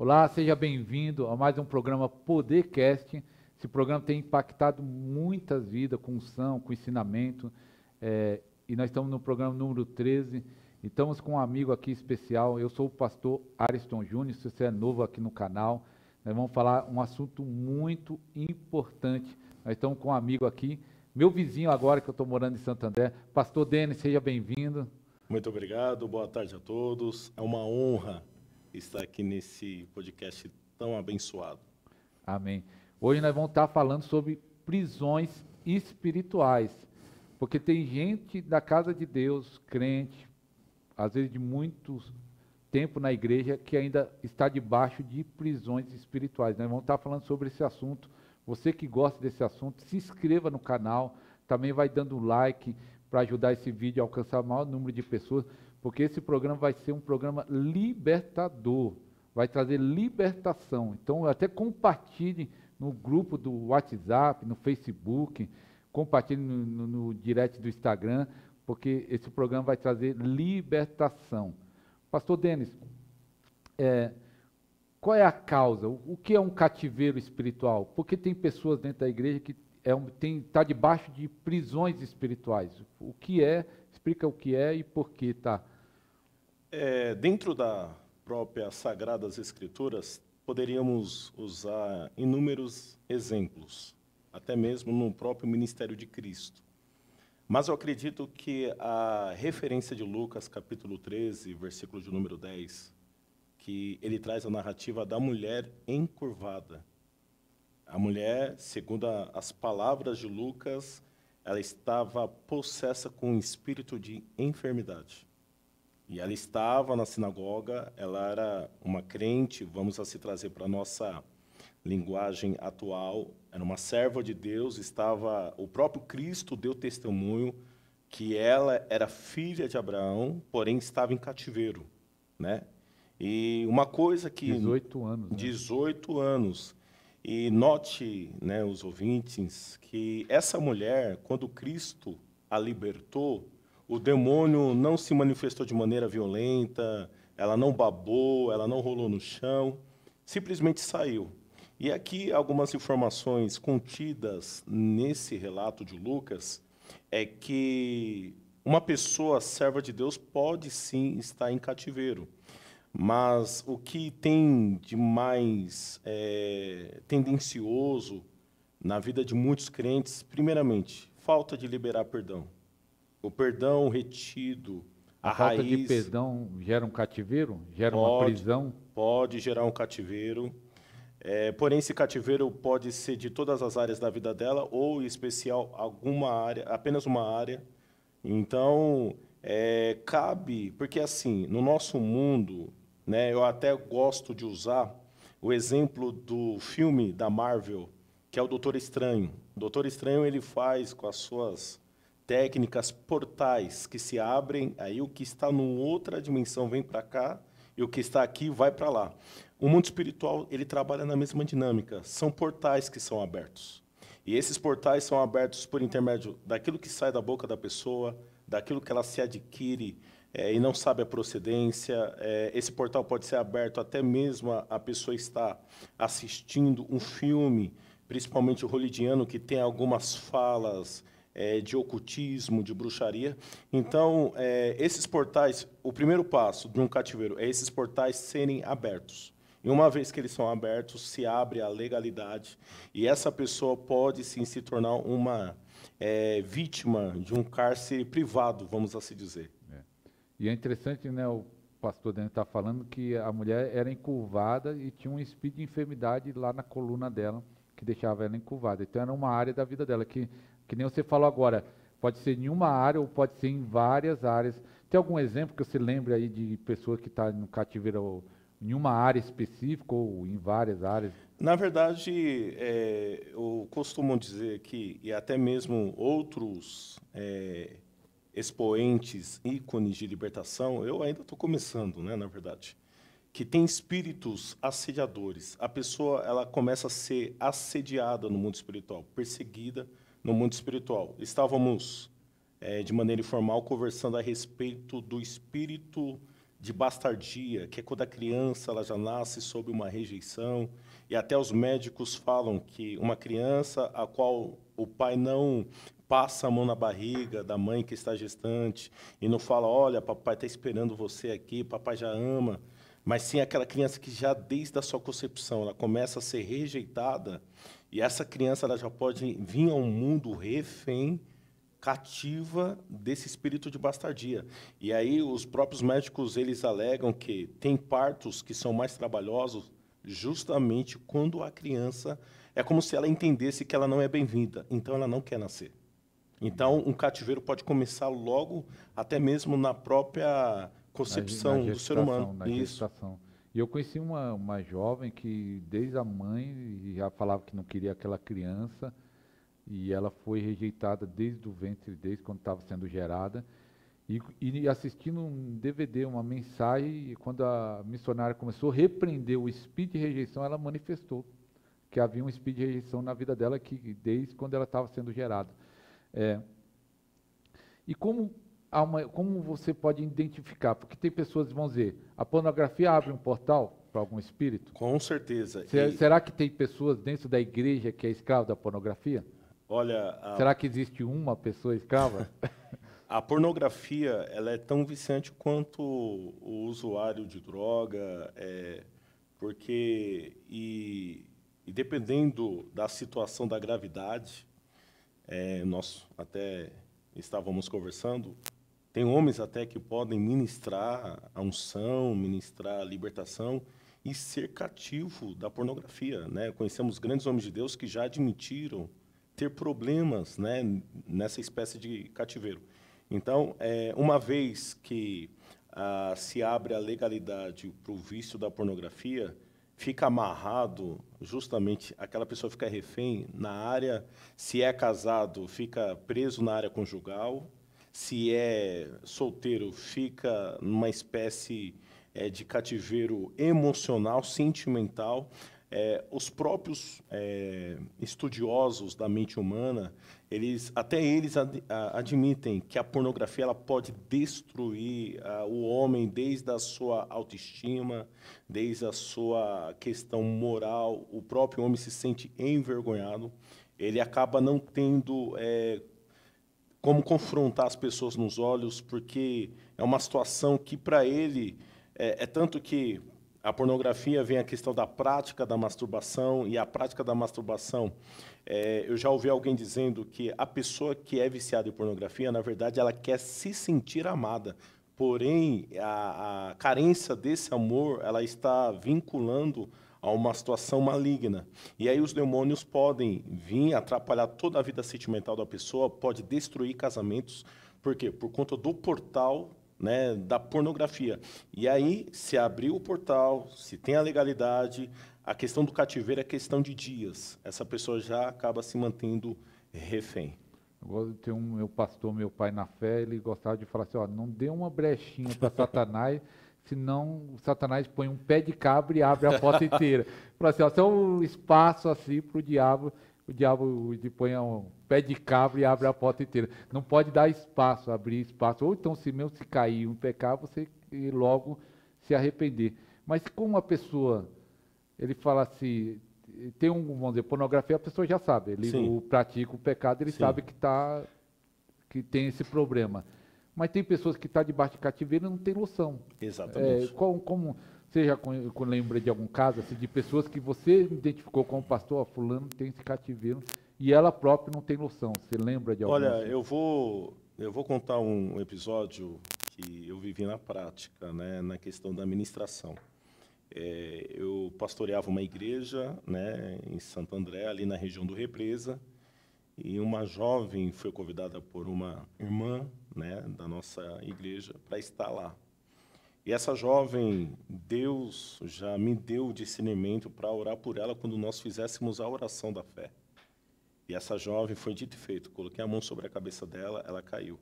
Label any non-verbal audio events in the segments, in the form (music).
Olá, seja bem-vindo a mais um programa Podercast. Esse programa tem impactado muitas vidas com unção, com ensinamento. É, e nós estamos no programa número 13. E estamos com um amigo aqui especial. Eu sou o pastor Ariston Júnior. Se você é novo aqui no canal, nós vamos falar um assunto muito importante. Nós estamos com um amigo aqui, meu vizinho agora que eu estou morando em Santander, Pastor Denis, seja bem-vindo. Muito obrigado, boa tarde a todos. É uma honra estar aqui nesse podcast tão abençoado. Amém. Hoje nós vamos estar falando sobre prisões espirituais, porque tem gente da casa de Deus, crente, às vezes de muito tempo na igreja, que ainda está debaixo de prisões espirituais. Nós vamos estar falando sobre esse assunto. Você que gosta desse assunto, se inscreva no canal, também vai dando like para ajudar esse vídeo a alcançar o maior número de pessoas porque esse programa vai ser um programa libertador, vai trazer libertação. Então, até compartilhe no grupo do WhatsApp, no Facebook, compartilhe no, no, no direct do Instagram, porque esse programa vai trazer libertação. Pastor Denis, é, qual é a causa? O, o que é um cativeiro espiritual? Porque tem pessoas dentro da igreja que é um, está debaixo de prisões espirituais. O que é, explica o que é e por que está é, dentro da própria Sagradas Escrituras, poderíamos usar inúmeros exemplos, até mesmo no próprio ministério de Cristo. Mas eu acredito que a referência de Lucas, capítulo 13, versículo de número 10, que ele traz a narrativa da mulher encurvada. A mulher, segundo as palavras de Lucas, ela estava possessa com um espírito de enfermidade. E ela estava na sinagoga, ela era uma crente, vamos a assim se trazer para a nossa linguagem atual, era uma serva de Deus, estava o próprio Cristo deu testemunho que ela era filha de Abraão, porém estava em cativeiro, né? E uma coisa que 18 anos, né? 18 anos. E note, né, os ouvintes, que essa mulher, quando Cristo a libertou, o demônio não se manifestou de maneira violenta, ela não babou, ela não rolou no chão, simplesmente saiu. E aqui algumas informações contidas nesse relato de Lucas é que uma pessoa serva de Deus pode sim estar em cativeiro, mas o que tem de mais é, tendencioso na vida de muitos crentes, primeiramente, falta de liberar perdão o perdão retido, a, a falta de perdão gera um cativeiro? Gera pode, uma prisão? Pode gerar um cativeiro. É, porém, esse cativeiro pode ser de todas as áreas da vida dela ou, em especial, alguma área, apenas uma área. Então, é, cabe, porque assim, no nosso mundo, né, eu até gosto de usar o exemplo do filme da Marvel, que é o Doutor Estranho. O Doutor Estranho ele faz com as suas técnicas, portais que se abrem, aí o que está numa outra dimensão vem para cá e o que está aqui vai para lá. O mundo espiritual ele trabalha na mesma dinâmica. São portais que são abertos. E esses portais são abertos por intermédio daquilo que sai da boca da pessoa, daquilo que ela se adquire é, e não sabe a procedência. É, esse portal pode ser aberto até mesmo a, a pessoa está assistindo um filme, principalmente o holidiano, que tem algumas falas é, de ocultismo, de bruxaria. Então, é, esses portais, o primeiro passo de um cativeiro é esses portais serem abertos. E uma vez que eles são abertos, se abre a legalidade e essa pessoa pode sim se tornar uma é, vítima de um cárcere privado, vamos assim dizer. É. E é interessante, né, o pastor Daniel está falando que a mulher era encurvada e tinha um espírito de enfermidade lá na coluna dela que deixava ela encurvada. Então era uma área da vida dela que que nem você falou agora, pode ser em uma área ou pode ser em várias áreas. Tem algum exemplo que você lembre aí de pessoa que está no cativeiro em uma área específica ou em várias áreas? Na verdade, é, eu costumo dizer que, e até mesmo outros é, expoentes, ícones de libertação, eu ainda estou começando, né, na verdade, que tem espíritos assediadores. A pessoa ela começa a ser assediada no mundo espiritual, perseguida, no mundo espiritual. Estávamos, é, de maneira informal, conversando a respeito do espírito de bastardia, que é quando a criança ela já nasce sob uma rejeição, e até os médicos falam que uma criança a qual o pai não passa a mão na barriga da mãe que está gestante e não fala, olha, papai está esperando você aqui, papai já ama, mas sim aquela criança que já desde a sua concepção ela começa a ser rejeitada e essa criança ela já pode vir ao mundo refém, cativa desse espírito de bastardia. E aí os próprios médicos eles alegam que tem partos que são mais trabalhosos justamente quando a criança é como se ela entendesse que ela não é bem-vinda, então ela não quer nascer. Então um cativeiro pode começar logo até mesmo na própria concepção na, na gestação, do ser humano. Na Isso. E eu conheci uma, uma jovem que, desde a mãe, já falava que não queria aquela criança, e ela foi rejeitada desde o ventre, desde quando estava sendo gerada. E, e, assistindo um DVD, uma mensagem, e quando a missionária começou a repreender o espírito de rejeição, ela manifestou que havia um espírito de rejeição na vida dela que, desde quando ela estava sendo gerada. É, e como há uma, como você pode identificar? Porque tem pessoas que vão dizer, a pornografia abre um portal para algum espírito? Com certeza. Se, é, e... Será que tem pessoas dentro da igreja que é escravo da pornografia? Olha, a... será que existe uma pessoa escrava? (laughs) a pornografia ela é tão viciante quanto o usuário de droga, é, porque e, e, dependendo da situação da gravidade, é, nós até estávamos conversando tem homens até que podem ministrar a unção, ministrar a libertação e ser cativo da pornografia. Né? Conhecemos grandes homens de Deus que já admitiram ter problemas né, nessa espécie de cativeiro. Então, é, uma vez que ah, se abre a legalidade para o vício da pornografia, fica amarrado justamente aquela pessoa fica refém na área, se é casado, fica preso na área conjugal, se é solteiro, fica numa espécie é, de cativeiro emocional, sentimental. É, os próprios é, estudiosos da mente humana, eles até eles ad, a, admitem que a pornografia ela pode destruir a, o homem desde a sua autoestima, desde a sua questão moral. O próprio homem se sente envergonhado. Ele acaba não tendo é, como confrontar as pessoas nos olhos, porque é uma situação que, para ele, é, é, tanto que a pornografia vem a questão da prática da masturbação, e a prática da masturbação, é, eu já ouvi alguém dizendo que a pessoa que é viciada em pornografia, na verdade, ela quer se sentir amada, porém a, a carência desse amor ela está vinculando a uma situação maligna. E aí os demônios podem vir atrapalhar toda a vida sentimental da pessoa, pode destruir casamentos, por quê? Por conta do portal né, da pornografia. E aí, se abrir o portal, se tem a legalidade, a questão do cativeiro é questão de dias. Essa pessoa já acaba se mantendo refém. Eu gosto de ter um meu pastor, meu pai na fé, ele gostava de falar assim, ó, não dê uma brechinha para Satanás senão o Satanás põe um pé de cabra e abre a porta inteira. Fala assim, ó, um espaço assim para o diabo, o diabo põe um pé de cabra e abre a porta inteira. Não pode dar espaço, abrir espaço. Ou então, se mesmo se cair um pecado, você logo se arrepender. Mas como a pessoa, ele fala assim, tem um, vamos dizer, pornografia, a pessoa já sabe. Ele o, pratica o pecado, ele Sim. sabe que, tá, que tem esse problema. Mas tem pessoas que estão tá debaixo de cativeiro e não tem noção. Exatamente. É, como, você já lembra de algum caso assim, de pessoas que você identificou como pastor, oh, fulano tem esse cativeiro, e ela própria não tem noção? Você lembra de algum? Olha, assim? eu vou, eu vou contar um episódio que eu vivi na prática, né, na questão da administração. É, eu pastoreava uma igreja né, em Santo André, ali na região do Represa, e uma jovem foi convidada por uma irmã né, da nossa igreja para estar lá. E essa jovem, Deus já me deu o discernimento para orar por ela quando nós fizéssemos a oração da fé. E essa jovem foi dito e feito, coloquei a mão sobre a cabeça dela, ela caiu.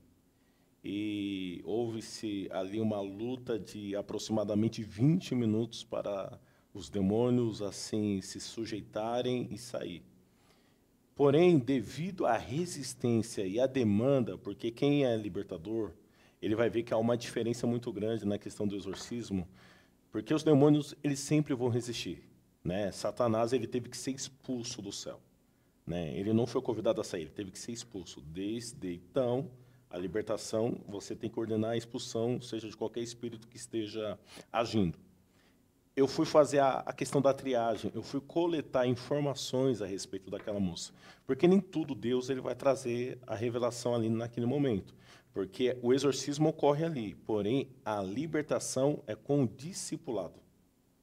E houve-se ali uma luta de aproximadamente 20 minutos para os demônios assim se sujeitarem e sair. Porém, devido à resistência e à demanda, porque quem é libertador, ele vai ver que há uma diferença muito grande na questão do exorcismo, porque os demônios eles sempre vão resistir, né? Satanás ele teve que ser expulso do céu, né? Ele não foi convidado a sair, ele teve que ser expulso. Desde então, a libertação, você tem que ordenar a expulsão, seja de qualquer espírito que esteja agindo eu fui fazer a, a, questão da triagem, eu fui coletar informações a respeito daquela moça, porque nem tudo Deus ele vai trazer a revelação ali naquele momento, porque o exorcismo ocorre ali, porém a libertação é com o discipulado,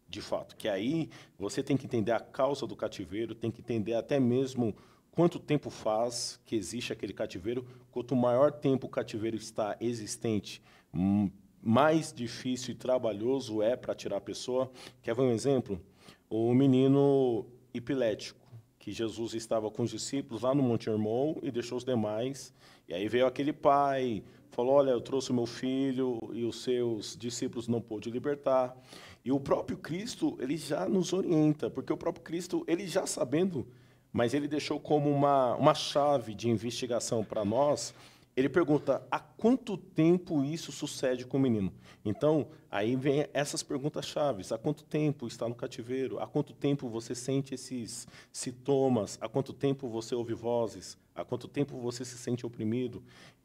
de fato, que aí você tem que entender a causa do cativeiro, tem que entender até mesmo quanto tempo faz que existe aquele cativeiro, quanto maior tempo o cativeiro está existente hum, mais difícil e trabalhoso é para tirar a pessoa. Quer ver um exemplo? O menino epilético, que Jesus estava com os discípulos lá no Monte Hermon e deixou os demais. E aí veio aquele pai, falou: Olha, eu trouxe meu filho e os seus discípulos não pôde libertar. E o próprio Cristo, ele já nos orienta, porque o próprio Cristo, ele já sabendo, mas ele deixou como uma, uma chave de investigação para nós ele pergunta há quanto tempo isso sucede com o menino? Então, aí vem essas perguntas chaves. Há quanto tempo está no cativeiro? Há quanto tempo você sente esses sintomas? Há quanto tempo você ouve vozes? Há quanto tempo você se sente oprimido?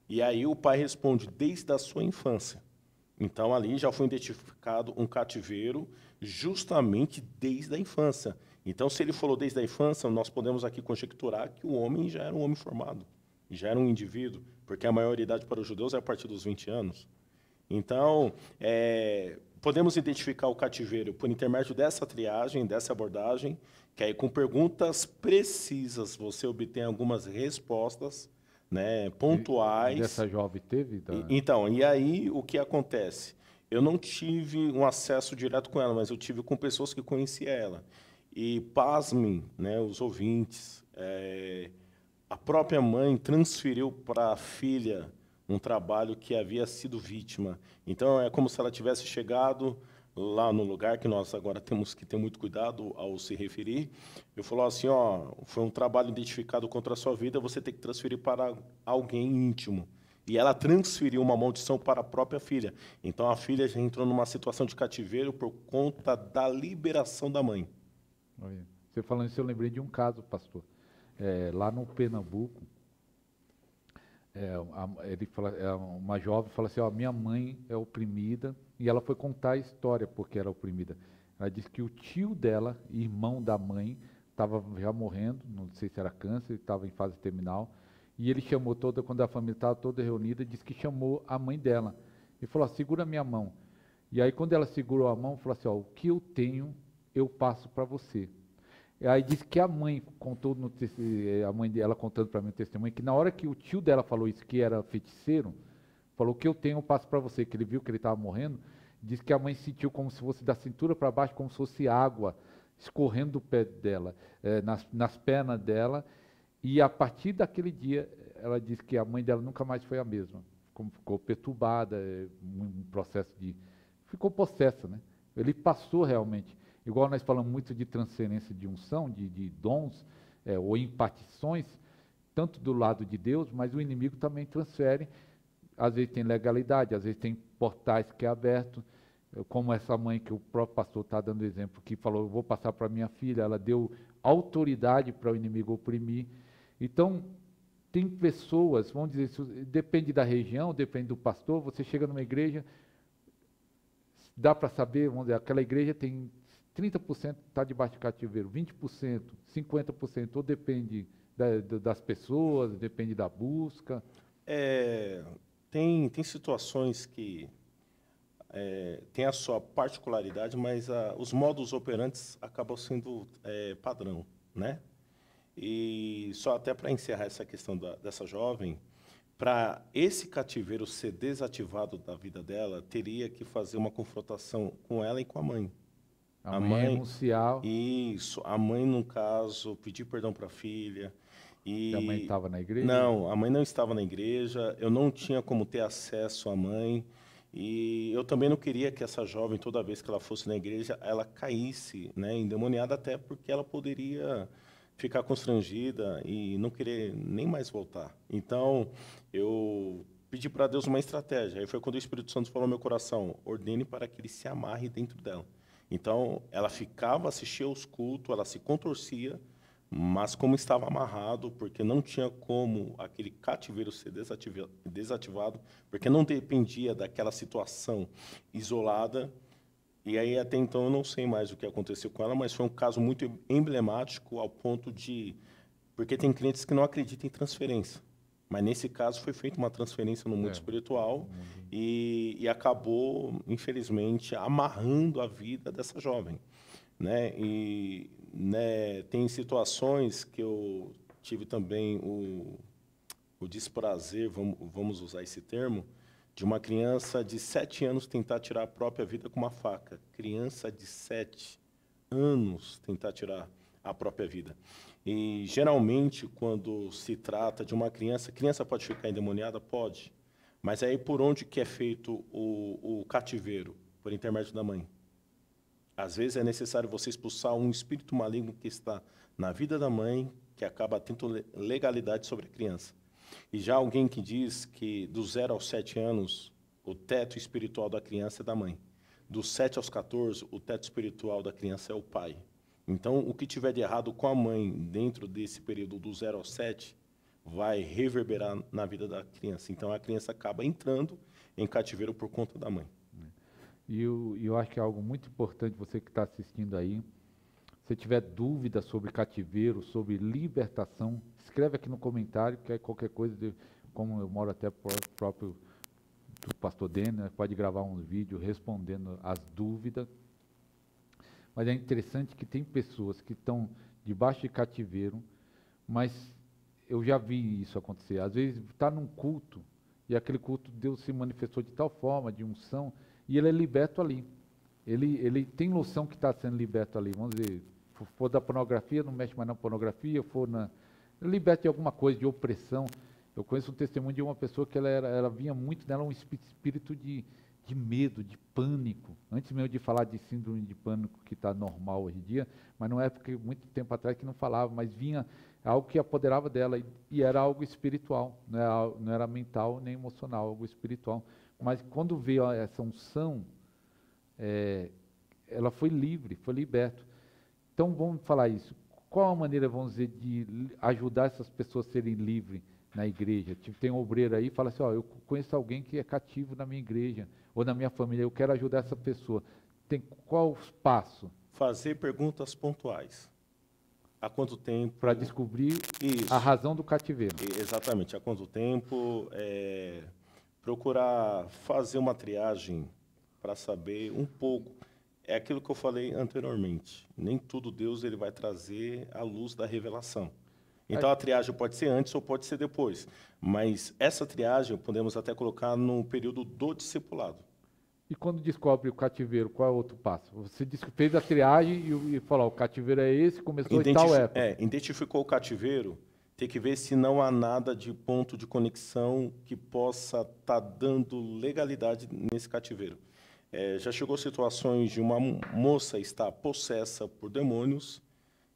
E aí o pai responde, desde a sua infância. Então, ali já foi identificado um cativeiro justamente desde a infância. Então, se ele falou desde a infância, nós podemos aqui conjecturar que o homem já era um homem formado, já era um indivíduo, porque a maioridade para os judeus é a partir dos 20 anos. Então, é, podemos identificar o cativeiro por intermédio dessa triagem, dessa abordagem, que aí com perguntas precisas você obtém algumas respostas né, pontuais. E essa jovem teve? Da... então, e aí o que acontece? Eu não tive um acesso direto com ela, mas eu tive com pessoas que conheciam ela. E pasmem né, os ouvintes. É, a própria mãe transferiu para a filha um trabalho que havia sido vítima. Então é como se ela tivesse chegado lá no lugar que nós agora temos que ter muito cuidado ao se referir. Eu falou assim, ó, foi um trabalho identificado contra a sua vida, você tem que transferir para alguém íntimo. E ela transferiu uma maldição para a própria filha. Então a filha já entrou numa situação de cativeiro por conta da liberação da mãe. Você falando isso, eu lembrei de um caso, pastor é, lá no Pernambuco, é, a, ele fala, é, uma jovem fala assim, ó, minha mãe é oprimida, e ela foi contar a história porque era oprimida. Ela disse que o tio dela, irmão da mãe, estava já morrendo, não sei se era câncer, estava em fase terminal, e ele chamou toda, quando a família estava toda reunida, disse que chamou a mãe dela, e falou, ó, segura minha mão. E aí quando ela segurou a mão, falou assim, ó, o que eu tenho, eu passo para você. E aí disse que a mãe contou no eh, a mãe dela contando para mim o testemunho que na hora que o tio dela falou isso que era feiticeiro, falou que eu tenho um passo para você, que ele viu que ele estava morrendo, disse que a mãe sentiu como se fosse da cintura para baixo como se fosse água escorrendo do pé dela, eh, nas, nas pernas dela, e a partir daquele dia ela disse que a mãe dela nunca mais foi a mesma, como ficou perturbada, eh, um processo de ficou possessa, né? Ele passou realmente Igual nós falamos muito de transferência de unção, de, de dons é, ou impartições, tanto do lado de Deus, mas o inimigo também transfere. Às vezes tem legalidade, às vezes tem portais que é aberto, como essa mãe que o próprio pastor está dando exemplo, que falou, eu vou passar para minha filha, ela deu autoridade para o inimigo oprimir. Então, tem pessoas, vamos dizer, depende da região, depende do pastor, você chega numa igreja, dá para saber, vamos dizer, aquela igreja tem 30% está debaixo de cativeiro, 20%, 50%, ou depende da, da, das pessoas, depende da busca? É, tem, tem situações que é, a sua particularidade, mas a, os modos operantes acabam sendo é, padrão, né? E só até para encerrar essa questão da, dessa jovem, para esse cativeiro ser desativado da vida dela, teria que fazer uma confrontação com ela e com a mãe. A, a mãe, é mãe Isso. A mãe, no caso, pedir perdão para a filha. E... e a mãe estava na igreja? Não, a mãe não estava na igreja. Eu não tinha como ter acesso à mãe. E eu também não queria que essa jovem, toda vez que ela fosse na igreja, ela caísse, né, endemoniada, até porque ela poderia ficar constrangida e não querer nem mais voltar. Então, eu pedi para Deus uma estratégia. Aí foi quando o Espírito Santo falou no meu coração: ordene para que ele se amarre dentro dela. Então, ela ficava, assistia aos cultos, ela se contorcia, mas como estava amarrado, porque não tinha como aquele cativeiro ser desativado, porque não dependia daquela situação isolada. E aí, até então, eu não sei mais o que aconteceu com ela, mas foi um caso muito emblemático ao ponto de. Porque tem clientes que não acreditam em transferência. Mas nesse caso foi feita uma transferência no mundo é. espiritual uhum. e, e, acabou, infelizmente, amarrando a vida dessa jovem. Né? E né, tem situações que eu tive também o, o desprazer, vamos, vamos usar esse termo, de uma criança de sete anos tentar tirar a própria vida com uma faca. Criança de sete anos tentar tirar a própria vida. E geralmente, quando se trata de uma criança, criança pode ficar endemoniada? Pode. Mas é aí por onde que é feito o, o cativeiro? Por intermédio da mãe. Às vezes é necessário você expulsar um espírito maligno que está na vida da mãe, que acaba tendo legalidade sobre a criança. E já alguém que diz que do 0 aos 7 anos, o teto espiritual da criança é da mãe. Dos 7 aos 14, o teto espiritual da criança é o pai. Então, o que tiver de errado com a mãe dentro desse período do 0 ao 7 vai reverberar na vida da criança. Então, a criança acaba entrando em cativeiro por conta da mãe. E eu, eu acho que é algo muito importante, você que está assistindo aí, se tiver dúvida sobre cativeiro, sobre libertação, escreve aqui no comentário, que é qualquer coisa, de, como eu moro até próprio do pastor Denner, pode gravar um vídeo respondendo as dúvidas. Mas é interessante que tem pessoas que estão debaixo de cativeiro, mas eu já vi isso acontecer. Às vezes está num culto, e aquele culto Deus se manifestou de tal forma, de unção, e ele é liberto ali. Ele, ele tem noção que está sendo liberto ali. Vamos dizer, for da pornografia, não mexe mais na pornografia, for na. Liberto de alguma coisa, de opressão. Eu conheço um testemunho de uma pessoa que ela, era, ela vinha muito nela um espírito de de medo, de pânico. Antes mesmo de falar de síndrome de pânico que está normal hoje em dia, mas não é porque muito tempo atrás que não falava, mas vinha algo que apoderava dela e, e era algo espiritual, não era, é não era, mental nem emocional, algo espiritual. Mas quando veio essa unção, é, ela foi livre, foi liberta. Então vamos falar isso. Qual a maneira, vamos dizer, de ajudar essas pessoas a serem livres? na igreja. Tipo, tem um obreiro aí e fala assim: ó, eu conheço alguém que é cativo na minha igreja ou na minha família, eu quero ajudar essa pessoa. Tem qual passo? Fazer perguntas pontuais. Há quanto tempo? Para descobrir Isso. a razão do cativeiro. Exatamente. Há quanto tempo? É, procurar fazer uma triagem para saber um pouco. É aquilo que eu falei anteriormente. Nem tudo Deus ele vai trazer à luz da revelação. Então a triagem pode ser antes ou pode ser depois. Mas essa triagem podemos até colocar no período do discipulado. E quando descobre o cativeiro, qual é o outro passo? Você fez a triagem e, e falou, o cativeiro é esse, começou Identif tal época. É, identificou o cativeiro, tem que ver se não há nada de ponto de conexão que possa estar tá dando legalidade nesse cativeiro. É, já chegou situações de uma moça estar possessa por demônios,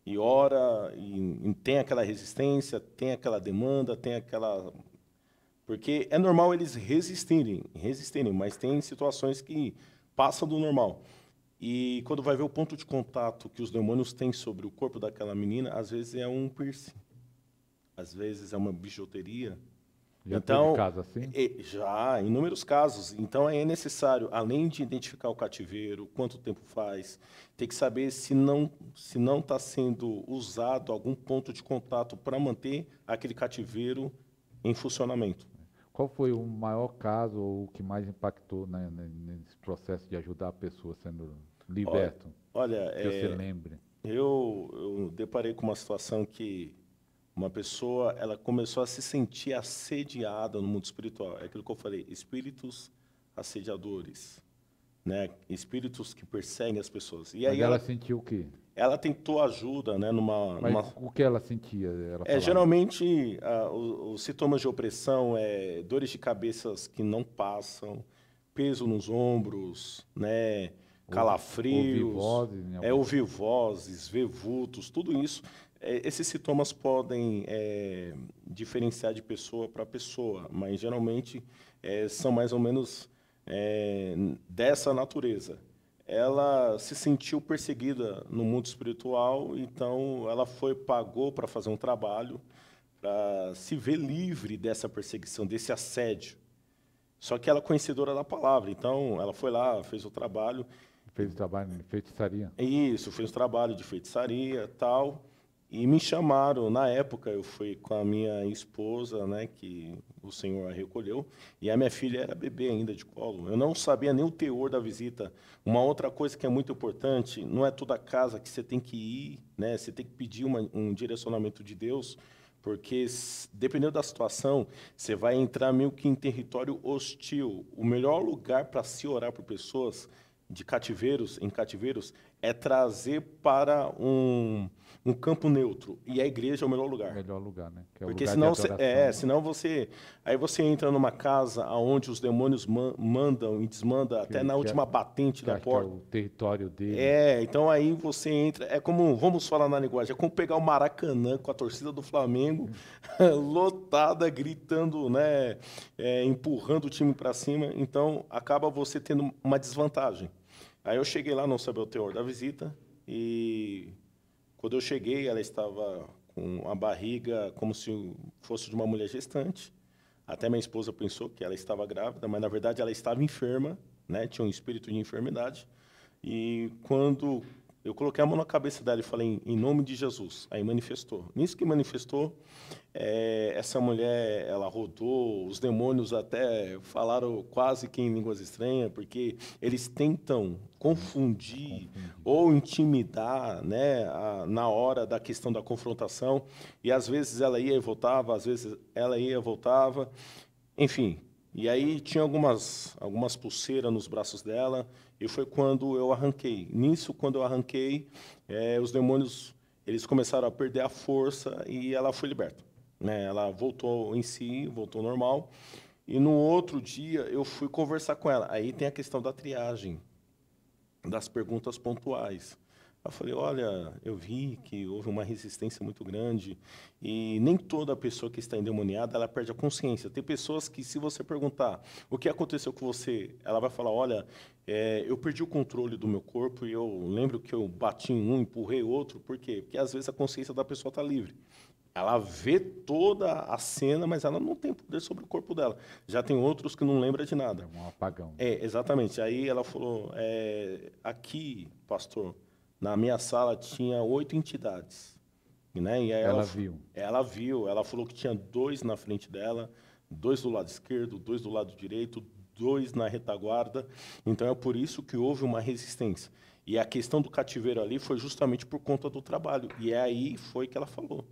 e ora, e, e tem aquela resistência, tem aquela demanda, tem aquela. Porque é normal eles resistirem, resistirem, mas tem situações que passam do normal. E quando vai ver o ponto de contato que os demônios têm sobre o corpo daquela menina, às vezes é um piercing, às vezes é uma bijuteria, já então, caso assim? Já, inúmeros casos. Então é necessário, além de identificar o cativeiro, quanto tempo faz, tem que saber se não se não está sendo usado algum ponto de contato para manter aquele cativeiro em funcionamento. Qual foi o maior caso ou o que mais impactou né, nesse processo de ajudar a pessoa sendo liberta Olha, olha que é, você lembre. Eu, eu deparei com uma situação que uma pessoa, ela começou a se sentir assediada no mundo espiritual. É aquilo que eu falei, espíritos assediadores, né? Espíritos que perseguem as pessoas. E Mas aí ela, ela sentiu o quê? Ela tentou ajuda, né? Numa, Mas numa... o que ela sentia? Ela é geralmente a, os, os sintomas de opressão é dores de cabeças que não passam, peso nos ombros, né? calafrios, ouvir vozes, né, é ouvir vozes, ver vultos, tudo isso é, esses sintomas podem é, diferenciar de pessoa para pessoa, mas geralmente é, são mais ou menos é, dessa natureza. Ela se sentiu perseguida no mundo espiritual, então ela foi pagou para fazer um trabalho para se ver livre dessa perseguição, desse assédio. Só que ela é conhecedora da palavra, então ela foi lá, fez o trabalho. Fez o trabalho de feitiçaria. Isso, fez o trabalho de feitiçaria tal. E me chamaram, na época eu fui com a minha esposa, né, que o senhor a recolheu, e a minha filha era bebê ainda de colo. Eu não sabia nem o teor da visita. Uma outra coisa que é muito importante, não é toda casa que você tem que ir, né, você tem que pedir uma, um direcionamento de Deus, porque dependendo da situação, você vai entrar meio que em território hostil. O melhor lugar para se orar por pessoas de cativeiros em cativeiros é trazer para um, um campo neutro. E a igreja é o melhor lugar. O melhor lugar, né? É Porque lugar senão, você, é, né? senão você. Aí você entra numa casa onde os demônios man, mandam e desmandam até na última é, batente da é é porta. É o território dele. É, então aí você entra. É como, vamos falar na linguagem, é como pegar o Maracanã com a torcida do Flamengo (laughs) lotada, gritando, né? É, empurrando o time para cima. Então acaba você tendo uma desvantagem. Aí eu cheguei lá, não sabia o teor da visita, e quando eu cheguei, ela estava com a barriga como se fosse de uma mulher gestante. Até minha esposa pensou que ela estava grávida, mas na verdade ela estava enferma, né? Tinha um espírito de enfermidade. E quando eu coloquei a mão na cabeça dela e falei, em nome de Jesus. Aí manifestou. Nisso que manifestou, é, essa mulher, ela rodou, os demônios até falaram quase que em línguas estranhas, porque eles tentam confundir ou intimidar né, a, na hora da questão da confrontação. E às vezes ela ia e voltava, às vezes ela ia e voltava. Enfim, e aí tinha algumas, algumas pulseiras nos braços dela, e foi quando eu arranquei. Nisso, quando eu arranquei, é, os demônios eles começaram a perder a força e ela foi liberta. Né? Ela voltou em si, voltou normal. E no outro dia eu fui conversar com ela. Aí tem a questão da triagem, das perguntas pontuais. Eu falei, olha, eu vi que houve uma resistência muito grande e nem toda pessoa que está endemoniada, ela perde a consciência. Tem pessoas que, se você perguntar o que aconteceu com você, ela vai falar, olha, é, eu perdi o controle do meu corpo e eu lembro que eu bati em um, empurrei outro. Por quê? Porque, às vezes, a consciência da pessoa está livre. Ela vê toda a cena, mas ela não tem poder sobre o corpo dela. Já tem outros que não lembra de nada. É um apagão. É, exatamente. Aí ela falou, é, aqui, pastor na minha sala tinha oito entidades. Né? E ela, ela, viu. Ela viu. Ela falou que tinha dois na frente dela, dois do lado esquerdo, dois do lado direito, dois na retaguarda. Então é por isso que houve uma resistência. E a questão do cativeiro ali foi justamente por conta do trabalho. E é aí foi que ela falou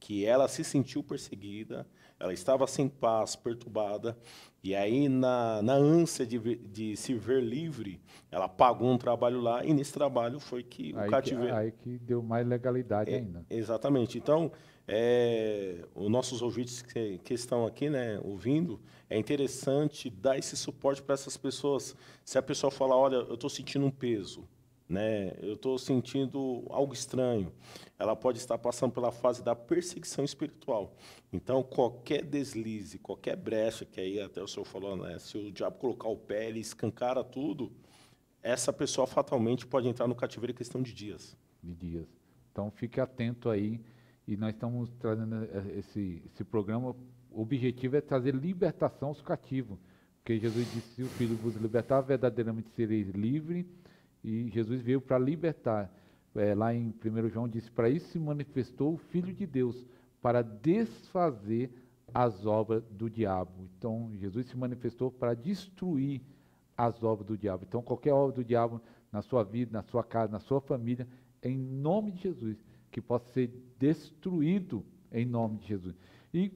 que ela se sentiu perseguida, ela estava sem assim, paz, perturbada, e aí, na, na ânsia de, de se ver livre, ela pagou um trabalho lá, e nesse trabalho foi que o aí cativeiro. Que, aí que deu mais legalidade é, ainda. Exatamente. Então, é, os nossos ouvintes que, que, estão aqui né, ouvindo, é interessante dar esse suporte para essas pessoas. Se a pessoa falar, olha, eu estou sentindo um peso, né? Eu estou sentindo algo estranho. Ela pode estar passando pela fase da perseguição espiritual. Então, qualquer deslize, qualquer brecha, que aí até o senhor falou, né? Se o diabo colocar o pé, ele escancara tudo, essa pessoa fatalmente pode entrar no cativeiro em questão de dias. De dias. Então, fique atento aí. E nós estamos trazendo eh, esse, esse programa. O objetivo é trazer libertação aos cativos. Porque Jesus disse: se o Filho vos libertar, verdadeiramente sereis livres e Jesus veio para libertar. É, lá em 1 João diz: Para isso se manifestou o Filho de Deus, para desfazer as obras do diabo. Então, Jesus se manifestou para destruir as obras do diabo. Então, qualquer obra do diabo na sua vida, na sua casa, na sua família, é em nome de Jesus, que possa ser destruído em nome de Jesus. E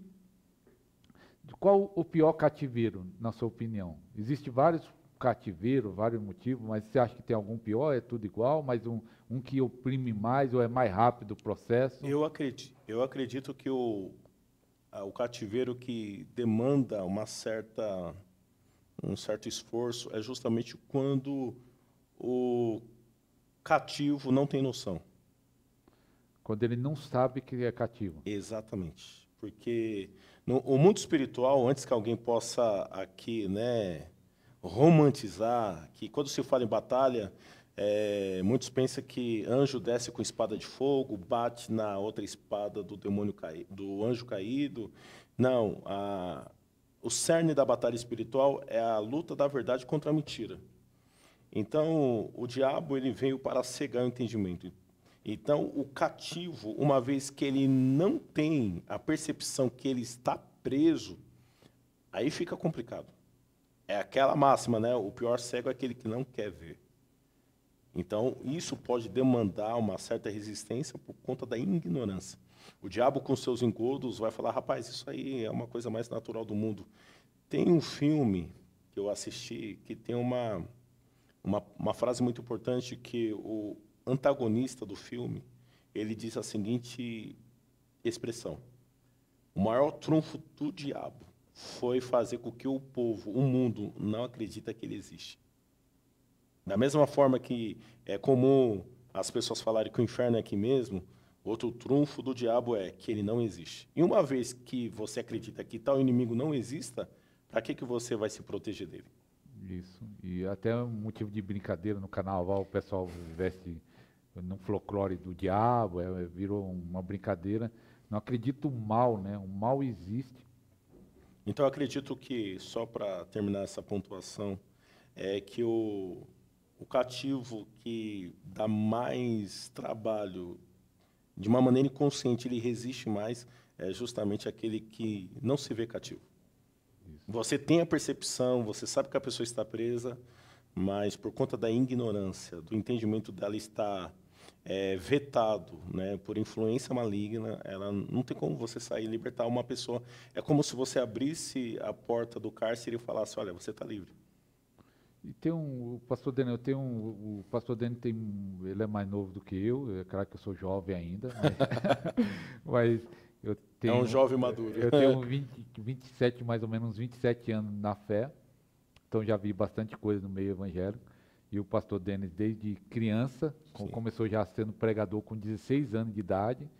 qual o pior cativeiro, na sua opinião? Existem vários cativeiro, vários motivos, mas você acha que tem algum pior? É tudo igual, mas um, um que oprime mais ou é mais rápido o processo? Eu acredito, eu acredito que o, o cativeiro que demanda uma certa, um certo esforço é justamente quando o cativo não tem noção. Quando ele não sabe que é cativo. Exatamente. Porque no, o mundo espiritual, antes que alguém possa aqui, né, romantizar, que quando se fala em batalha, é, muitos pensam que anjo desce com espada de fogo, bate na outra espada do demônio do anjo caído. Não, a, o cerne da batalha espiritual é a luta da verdade contra a mentira. Então, o diabo ele veio para cegar o entendimento. Então, o cativo, uma vez que ele não tem a percepção que ele está preso, aí fica complicado é aquela máxima, né? O pior cego é aquele que não quer ver. Então, isso pode demandar uma certa resistência por conta da ignorância. O diabo, com seus engodos, vai falar: rapaz, isso aí é uma coisa mais natural do mundo. Tem um filme que eu assisti que tem uma, uma, uma frase muito importante que o antagonista do filme ele diz a seguinte expressão: o maior trunfo do diabo foi fazer com que o povo, o mundo, não acredita que ele existe. Da mesma forma que é comum as pessoas falarem que o inferno é aqui mesmo, outro trunfo do diabo é que ele não existe. E uma vez que você acredita que tal inimigo não exista, para que, que você vai se proteger dele? Isso. E até um motivo de brincadeira no carnaval, o pessoal veste no folclore do diabo, é, virou uma brincadeira. Não acredito o mal, né? O mal existe. Então, acredito que, só para terminar essa pontuação, é que o, o cativo que dá mais trabalho, de uma maneira inconsciente, ele resiste mais, é justamente aquele que não se vê cativo. Isso. Você tem a percepção, você sabe que a pessoa está presa, mas por conta da ignorância, do entendimento dela estar é, vetado né, por influência maligna, ela não tem como você sair e libertar uma pessoa. É como se você abrisse a porta do cárcere e falasse, olha, você está livre. E tem um, o pastor Daniel tem um, o pastor Daniel tem, ele é mais novo do que eu, é claro que eu sou jovem ainda, mas, (laughs) mas eu tenho... É um jovem maduro. Eu tenho 20, 27, mais ou menos uns 27 anos na fé, então já vi bastante coisa no meio evangélico. E o pastor Denis, desde criança, começou já sendo pregador com 16 anos de idade,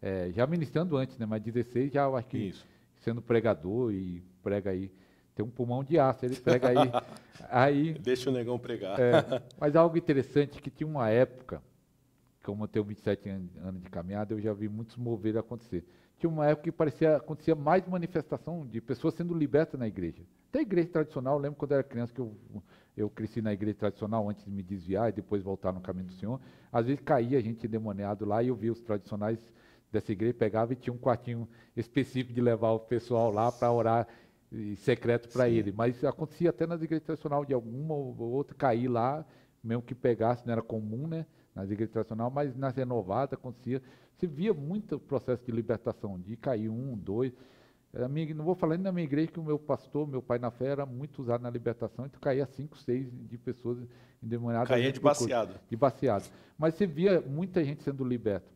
é, já ministrando antes, né? Mas 16 já, eu acho que Isso. sendo pregador e prega aí. Tem um pulmão de aço, ele prega aí. (laughs) aí Deixa o negão pregar. É, (laughs) mas algo interessante é que tinha uma época, como eu tenho 27 anos de caminhada, eu já vi muitos mover acontecer. Tinha uma época que parecia acontecia mais manifestação de pessoas sendo libertas na igreja. Até a igreja tradicional, eu lembro quando eu era criança que eu eu cresci na igreja tradicional antes de me desviar e depois voltar no caminho do Senhor. Às vezes caía a gente demoniado lá e eu via os tradicionais dessa igreja, pegava e tinha um quartinho específico de levar o pessoal lá para orar secreto para ele. Mas acontecia até nas igrejas tradicionais de alguma ou outra cair lá, mesmo que pegasse, não era comum, né? Nas igrejas tradicionais, mas nas renovadas acontecia. Você via muito o processo de libertação, de cair um, dois. Minha, não vou falar nem na minha igreja que o meu pastor, meu pai na fé, era muito usado na libertação, então caía cinco, seis de pessoas endemoniadas. Caía de baciado. De baciado. Mas você via muita gente sendo liberta.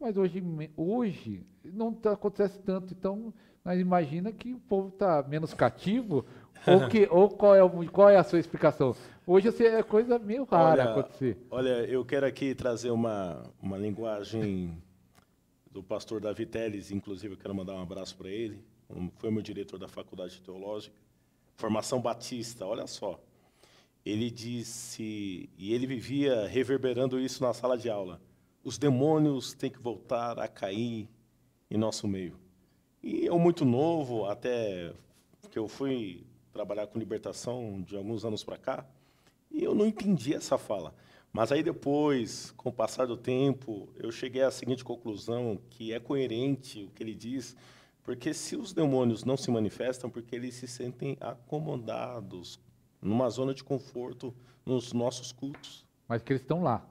Mas hoje, hoje não tá, acontece tanto, então imagina que o povo está menos cativo, ou, (laughs) que, ou qual, é, qual é a sua explicação? Hoje assim, é coisa meio rara olha, acontecer. Olha, eu quero aqui trazer uma, uma linguagem do pastor Davi Teles, inclusive eu quero mandar um abraço para ele foi meu diretor da Faculdade Teológica, Formação Batista, olha só. Ele disse, e ele vivia reverberando isso na sala de aula: os demônios têm que voltar a cair em nosso meio. E eu, muito novo, até que eu fui trabalhar com libertação de alguns anos para cá, e eu não entendi essa fala. Mas aí depois, com o passar do tempo, eu cheguei à seguinte conclusão, que é coerente o que ele diz, porque se os demônios não se manifestam, porque eles se sentem acomodados numa zona de conforto nos nossos cultos. Mas que eles estão lá.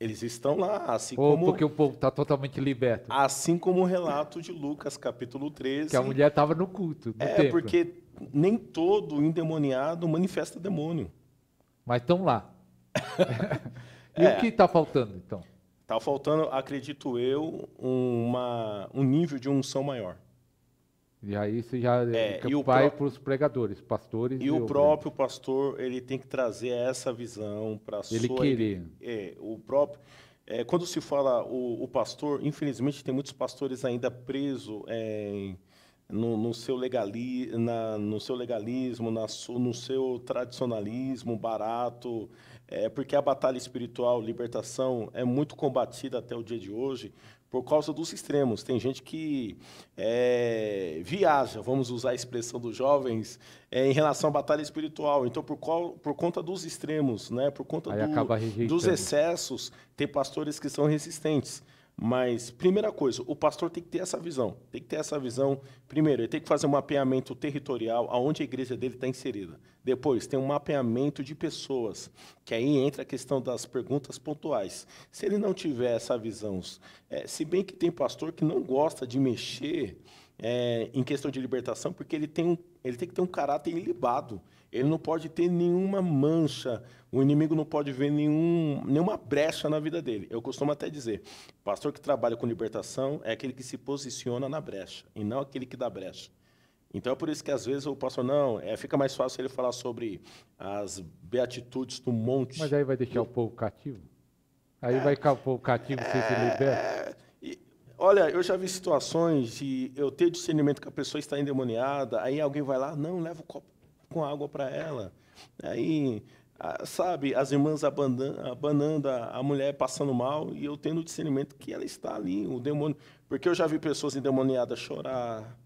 Eles estão lá, assim Ou como. Porque o povo está totalmente liberto. Assim como o relato de Lucas, capítulo 13. Que a mulher estava no culto. No é, templo. porque nem todo endemoniado manifesta demônio. Mas estão lá. (laughs) (laughs) e é. o que está faltando, então? Está faltando, acredito eu, uma, um nível de unção maior. E aí você já eh, é, e vai para os pregadores, pastores. E, e o obreiros. próprio pastor ele tem que trazer essa visão para a sua, querer. Ele, é, o próprio. É, quando se fala o, o, pastor, infelizmente tem muitos pastores ainda presos é, no, no, seu legali, na, no seu legalismo, na, no seu tradicionalismo barato, é, porque a batalha espiritual, libertação, é muito combatida até o dia de hoje por causa dos extremos. Tem gente que é, viaja, vamos usar a expressão dos jovens, é, em relação à batalha espiritual. Então, por, qual, por conta dos extremos, né? por conta do, dos excessos, tem pastores que são resistentes. Mas, primeira coisa, o pastor tem que ter essa visão. Tem que ter essa visão. Primeiro, ele tem que fazer um mapeamento territorial, aonde a igreja dele está inserida. Depois, tem um mapeamento de pessoas, que aí entra a questão das perguntas pontuais. Se ele não tiver essa visão, é, se bem que tem pastor que não gosta de mexer é, em questão de libertação, porque ele tem, ele tem que ter um caráter ilibado. Ele não pode ter nenhuma mancha, o inimigo não pode ver nenhum, nenhuma brecha na vida dele. Eu costumo até dizer: pastor que trabalha com libertação é aquele que se posiciona na brecha e não aquele que dá brecha. Então é por isso que às vezes o pastor não, é, fica mais fácil ele falar sobre as beatitudes do monte. Mas aí vai deixar o povo cativo? Aí é, vai ficar o povo cativo é, se ele liberta? olha, eu já vi situações de eu ter discernimento que a pessoa está endemoniada, aí alguém vai lá, não, leva o copo com água para ela. Aí, sabe, as irmãs abanando, a mulher passando mal e eu tendo o discernimento que ela está ali, o demônio. Porque eu já vi pessoas endemoniadas chorar,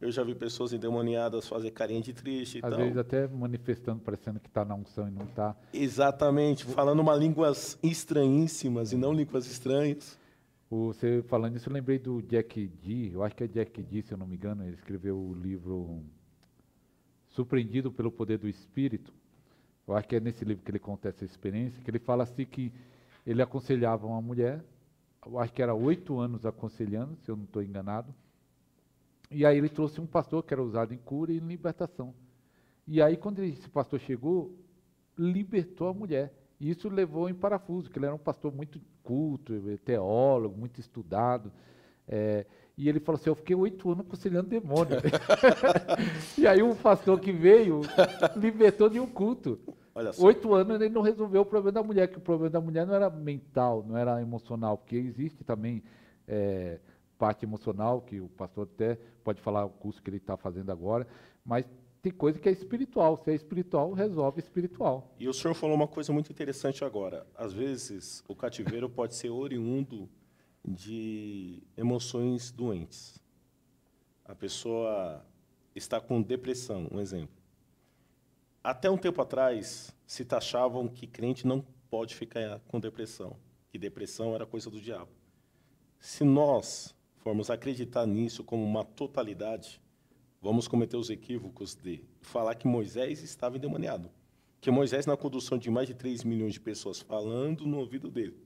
eu já vi pessoas endemoniadas fazer carinha de triste. Às então. vezes até manifestando, parecendo que está na unção e não está. Exatamente, falando uma línguas estranhíssimas e não línguas estranhas. Você falando isso, eu lembrei do Jack D. Eu acho que é Jack D, se eu não me engano. Ele escreveu o livro surpreendido pelo poder do Espírito, eu acho que é nesse livro que ele conta essa experiência, que ele fala assim que ele aconselhava uma mulher, eu acho que era oito anos aconselhando, se eu não estou enganado, e aí ele trouxe um pastor que era usado em cura e em libertação. E aí quando esse pastor chegou, libertou a mulher. E isso levou em parafuso, que ele era um pastor muito culto, teólogo, muito estudado. É, e ele falou assim: Eu fiquei oito anos conselhando demônio. (laughs) e aí, um pastor que veio libertou de um culto. Oito anos ele não resolveu o problema da mulher, que o problema da mulher não era mental, não era emocional, porque existe também é, parte emocional, que o pastor até pode falar o curso que ele está fazendo agora, mas tem coisa que é espiritual. Se é espiritual, resolve espiritual. E o senhor falou uma coisa muito interessante agora. Às vezes, o cativeiro pode ser oriundo de emoções doentes. A pessoa está com depressão, um exemplo. Até um tempo atrás, se taxavam que crente não pode ficar com depressão, que depressão era coisa do diabo. Se nós formos acreditar nisso como uma totalidade, vamos cometer os equívocos de falar que Moisés estava endemoniado. Que Moisés, na condução de mais de 3 milhões de pessoas falando no ouvido dele,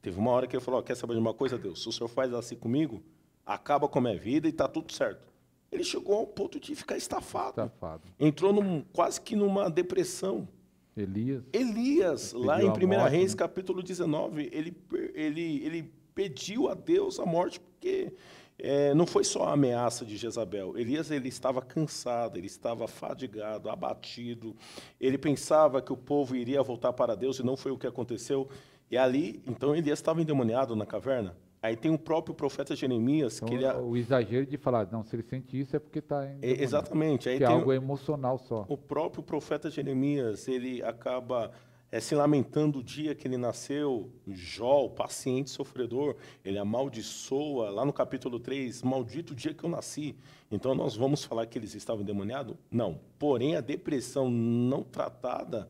Teve uma hora que ele falou: oh, quer saber de uma coisa, Deus? Se o senhor faz assim comigo, acaba com a minha vida e está tudo certo. Ele chegou ao ponto de ficar estafado. estafado. Entrou num, quase que numa depressão. Elias. Elias, lá em 1 morte, Reis, né? capítulo 19, ele, ele, ele pediu a Deus a morte, porque é, não foi só a ameaça de Jezabel. Elias ele estava cansado, ele estava fadigado, abatido. Ele pensava que o povo iria voltar para Deus e não foi o que aconteceu. E ali, então ele estava endemoniado na caverna. Aí tem o próprio profeta Jeremias então, que ele é o exagero de falar, não, se ele sente isso é porque está é, exatamente. Aí que é algo emocional só. O próprio profeta Jeremias ele acaba é, se lamentando o dia que ele nasceu, Jó, paciente sofredor, ele amaldiçoa, lá no capítulo 3, maldito o dia que eu nasci. Então nós vamos falar que eles estavam endemoniados? Não. Porém, a depressão não tratada,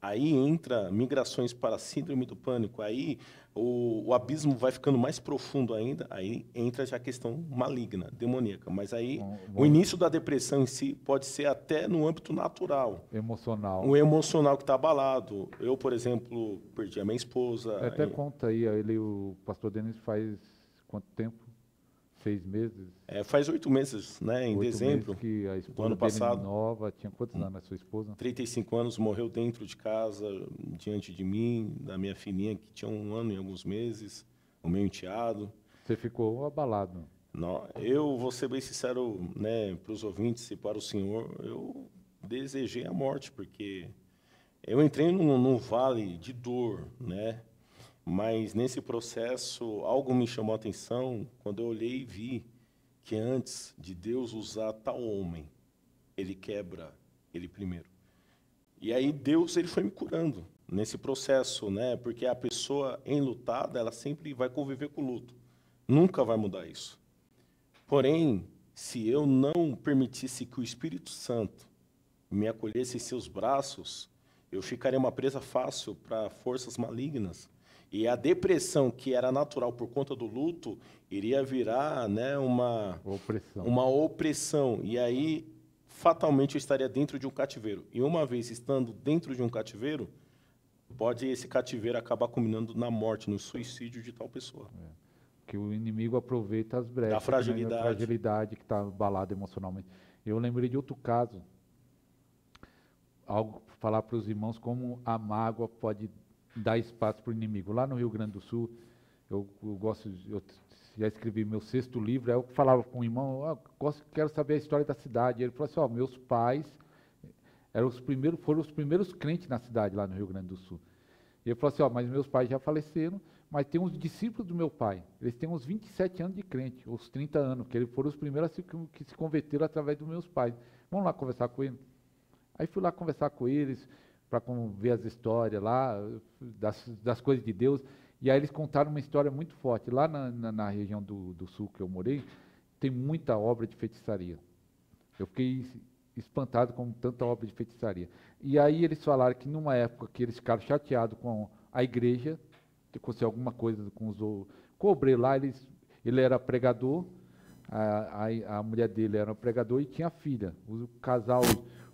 Aí entra migrações para síndrome do pânico, aí o, o, abismo vai ficando mais profundo ainda, aí entra já a questão maligna, demoníaca. Mas aí bom, bom. o início da depressão em si pode ser até no âmbito natural. Emocional. O emocional que está abalado. Eu, por exemplo, perdi a minha esposa. É, até e... conta aí, ele, o pastor Denis faz quanto tempo? seis meses. É, faz oito meses, né? Em oito dezembro. que a esposa ano passado. Nova, tinha quantos anos a sua esposa? 35 anos, morreu dentro de casa, diante de mim, da minha filhinha, que tinha um ano e alguns meses, o meu enteado. Você ficou abalado. Não, eu vou ser bem sincero, né, para os ouvintes e para o senhor, eu desejei a morte, porque eu entrei num, num vale de dor, né? Mas nesse processo, algo me chamou a atenção quando eu olhei e vi que antes de Deus usar tal homem, ele quebra ele primeiro. E aí Deus ele foi me curando nesse processo, né? Porque a pessoa enlutada, ela sempre vai conviver com o luto. Nunca vai mudar isso. Porém, se eu não permitisse que o Espírito Santo me acolhesse em seus braços, eu ficaria uma presa fácil para forças malignas e a depressão, que era natural por conta do luto, iria virar né, uma, opressão. uma opressão. E aí, fatalmente, eu estaria dentro de um cativeiro. E uma vez estando dentro de um cativeiro, pode esse cativeiro acabar culminando na morte, no suicídio de tal pessoa. É. Que o inimigo aproveita as brechas. Da né, fragilidade. Né, fragilidade que está abalada emocionalmente. Eu lembrei de outro caso, algo falar para os irmãos como a mágoa pode dar espaço para o inimigo. Lá no Rio Grande do Sul, eu, eu gosto, eu já escrevi meu sexto livro, aí é eu falava com o irmão, ah, gosto, quero saber a história da cidade. Ele falou assim, ó, oh, meus pais eram os primeiros, foram os primeiros crentes na cidade lá no Rio Grande do Sul. E ele falou assim, ó, oh, mas meus pais já faleceram, mas tem uns discípulos do meu pai, eles têm uns 27 anos de crente, uns 30 anos, que eles foram os primeiros se, que se converteram através dos meus pais. Vamos lá conversar com eles." Aí fui lá conversar com eles, para ver as histórias lá, das, das coisas de Deus. E aí eles contaram uma história muito forte. Lá na, na, na região do, do, sul que eu morei, tem muita obra de feitiçaria. Eu fiquei espantado com tanta obra de feitiçaria. E aí eles falaram que numa época que eles ficaram chateados com a igreja, que aconteceu alguma coisa com os cobrei lá, eles, ele era pregador, a, a, a mulher dele era um pregador e tinha filha. O casal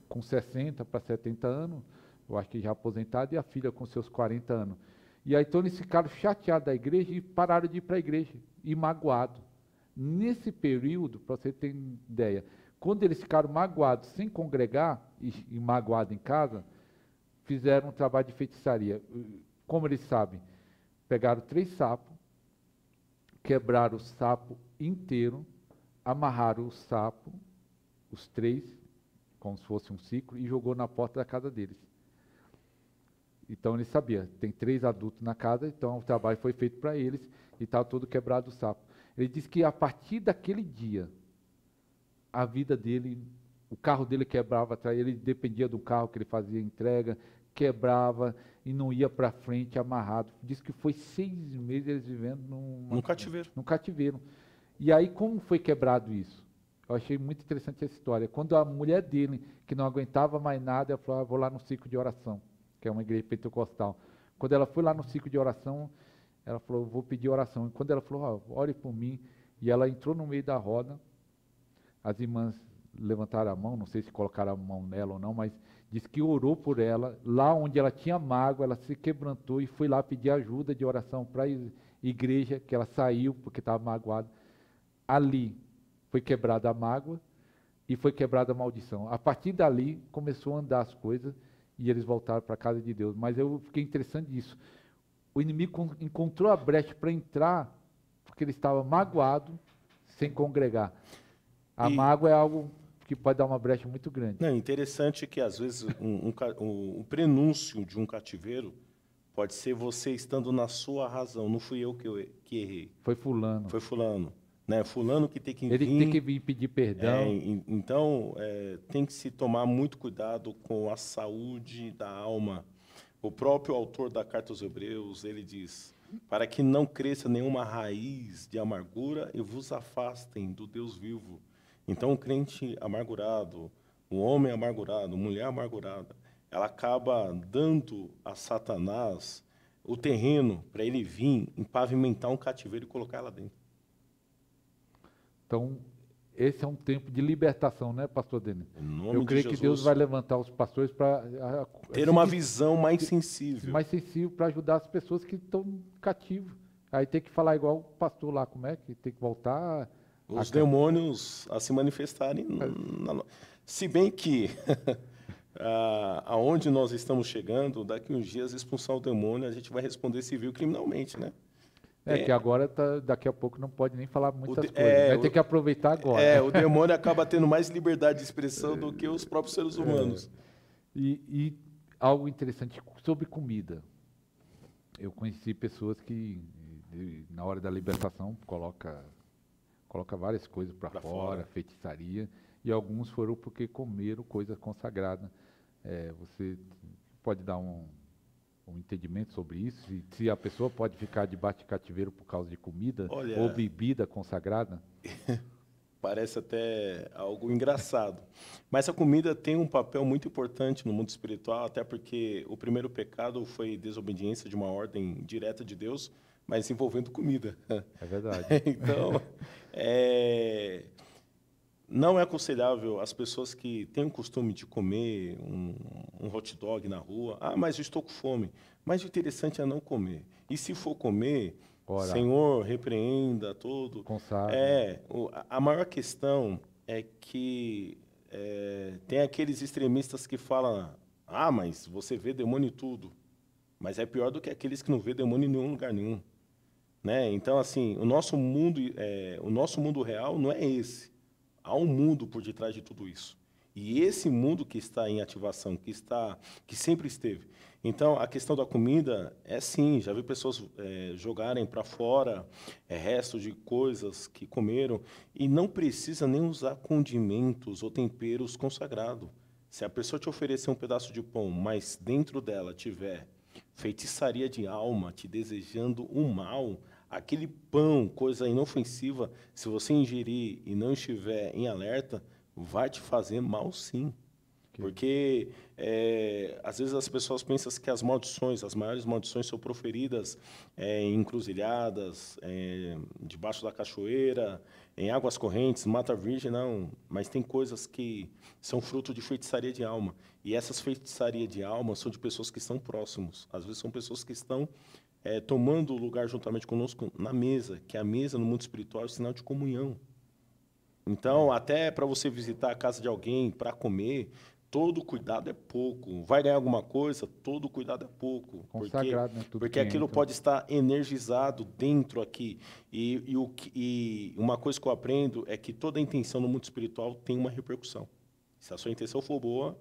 com 60 para 70 anos, eu acho que já aposentado, e a filha com seus 40 anos. E aí então eles ficaram chateados da igreja e pararam de ir para a igreja, e magoados. Nesse período, para você ter ideia, quando eles ficaram magoados sem congregar e, e magoados em casa, fizeram um trabalho de feitiçaria. Como eles sabem? Pegaram três sapos, quebraram o sapo inteiro, amarraram o sapo, os três, como se fosse um ciclo, e jogou na porta da casa deles. Então ele sabia, tem três adultos na casa, então o trabalho foi feito para eles e estava tá todo quebrado o sapo. Ele disse que a partir daquele dia, a vida dele, o carro dele quebrava atrás, ele dependia do carro que ele fazia entrega, quebrava e não ia para frente, amarrado. Diz que foi seis meses eles vivendo num, no cativeiro. Num cativeiro. E aí como foi quebrado isso? Eu achei muito interessante essa história. Quando a mulher dele, que não aguentava mais nada, ela falou, ah, vou lá no ciclo de oração que é uma igreja pentecostal. Quando ela foi lá no ciclo de oração, ela falou, vou pedir oração. E quando ela falou, oh, ore por mim, e ela entrou no meio da roda, as irmãs levantaram a mão, não sei se colocaram a mão nela ou não, mas disse que orou por ela, lá onde ela tinha mágoa, ela se quebrantou e foi lá pedir ajuda de oração para a igreja, que ela saiu porque estava magoada. Ali foi quebrada a mágoa e foi quebrada a maldição. A partir dali começou a andar as coisas e eles voltaram para a casa de Deus. Mas eu fiquei interessante isso. O inimigo encontrou a brecha para entrar, porque ele estava magoado, sem congregar. A e... mágoa é algo que pode dar uma brecha muito grande. Não, interessante que, às vezes, um, um, um prenúncio de um cativeiro pode ser você estando na sua razão. Não fui eu que, eu, que errei. Foi fulano. Foi fulano né? Fulano que tem que Ele vir, tem que vir pedir perdão. É, então, é, tem que se tomar muito cuidado com a saúde da alma. O próprio autor da Carta aos Hebreus, ele diz: Para que não cresça nenhuma raiz de amargura e vos afastem do Deus vivo. Então, o crente amargurado, o homem amargurado, a mulher amargurada, ela acaba dando a Satanás o terreno para ele vir empavimentar um cativeiro e colocar ela dentro. Então, esse é um tempo de libertação, né, pastor Denis? Eu creio de que Deus vai levantar os pastores para ter uma visão mais sensível. Mais sensível para ajudar as pessoas que estão cativas. Aí tem que falar igual o pastor lá, como é que tem que voltar. Os a... demônios a se manifestarem. É. Na... Se bem que (laughs) aonde nós estamos chegando, daqui uns dias expulsar o demônio, a gente vai responder civil criminalmente, né? É, é, que agora tá, daqui a pouco não pode nem falar muitas de, coisas. É, Vai né? ter que aproveitar agora. É, o (laughs) demônio acaba tendo mais liberdade de expressão do que os próprios seres humanos. É. E, e, algo interessante sobre comida. Eu conheci pessoas que na hora da libertação coloca coloca várias coisas para fora, fora, feitiçaria, e alguns foram porque comeram coisas consagradas é, você pode dar um um entendimento sobre isso? Se, se a pessoa pode ficar debaixo de cativeiro por causa de comida Olha, ou bebida consagrada? (laughs) Parece até algo engraçado. Mas a comida tem um papel muito importante no mundo espiritual, até porque o primeiro pecado foi desobediência de uma ordem direta de Deus, mas envolvendo comida. É verdade. (laughs) então, (laughs) é, não é aconselhável as pessoas que têm o costume de comer um, um hot dog na rua. Ah, mas eu estou com fome. Mas o interessante é não comer. E se for comer, Ora. Senhor, repreenda tudo. É, a maior questão é que é, tem aqueles extremistas que falam: ah, mas você vê demônio em tudo. Mas é pior do que aqueles que não vê demônio em nenhum lugar nenhum. Né? Então, assim, o nosso mundo, é, o nosso mundo real não é esse. Há um mundo por detrás de tudo isso. E esse mundo que está em ativação, que está, que sempre esteve. Então, a questão da comida é sim. Já vi pessoas é, jogarem para fora é, restos de coisas que comeram e não precisa nem usar condimentos ou temperos consagrados. Se a pessoa te oferecer um pedaço de pão, mas dentro dela tiver feitiçaria de alma te desejando o mal, aquele pão, coisa inofensiva, se você ingerir e não estiver em alerta, vai te fazer mal sim. Porque é, às vezes as pessoas pensam que as maldições, as maiores maldições são proferidas é, em encruzilhadas, é, debaixo da cachoeira, em águas correntes, mata virgem, não. Mas tem coisas que são fruto de feitiçaria de alma. E essas feitiçarias de alma são de pessoas que estão próximos. Às vezes são pessoas que estão é, tomando o lugar juntamente conosco na mesa, que é a mesa no mundo espiritual é um sinal de comunhão. Então, até para você visitar a casa de alguém para comer, todo cuidado é pouco. Vai ganhar alguma coisa? Todo cuidado é pouco. Consagrado, né, porque, né? porque aquilo entra. pode estar energizado dentro aqui. E, e, o, e uma coisa que eu aprendo é que toda intenção no mundo espiritual tem uma repercussão. Se a sua intenção for boa,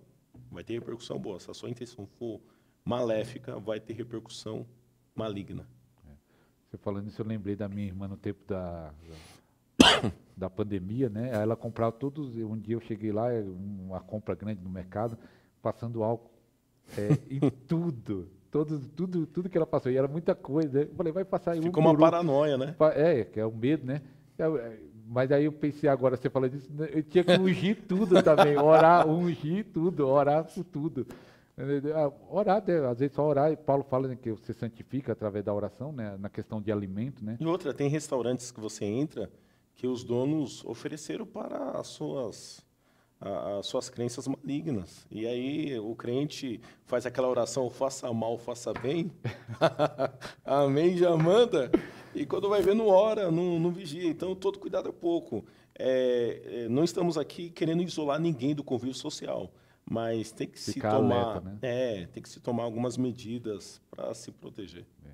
vai ter repercussão boa. Se a sua intenção for maléfica, vai ter repercussão maligna. É. Você falando isso, eu lembrei da minha irmã no tempo da, da, (coughs) da pandemia, né? Ela comprava todos. Um dia eu cheguei lá, é uma compra grande no mercado, passando álcool é, em (laughs) tudo. Todo, tudo, tudo que ela passou, e era muita coisa. Né? Eu falei, vai passar aí Ficou um uma paranoia, né? É, que é o medo, né? É, mas aí eu pensei, agora você falou disso, né? eu tinha que ungir tudo também, (laughs) orar, ungir tudo, orar por tudo. Ah, orar, às vezes só orar, e Paulo fala que você santifica através da oração, né? na questão de alimento. Né? E outra, tem restaurantes que você entra que os donos ofereceram para as suas, as suas crenças malignas. E aí o crente faz aquela oração, faça mal, faça bem, (laughs) amém, já manda. E quando vai ver, não ora, não, não vigia. Então todo cuidado é pouco. É, é não estamos aqui querendo isolar ninguém do convívio social mas tem que Ficar se tomar, alerta, né? é, tem que se tomar algumas medidas para se proteger. É.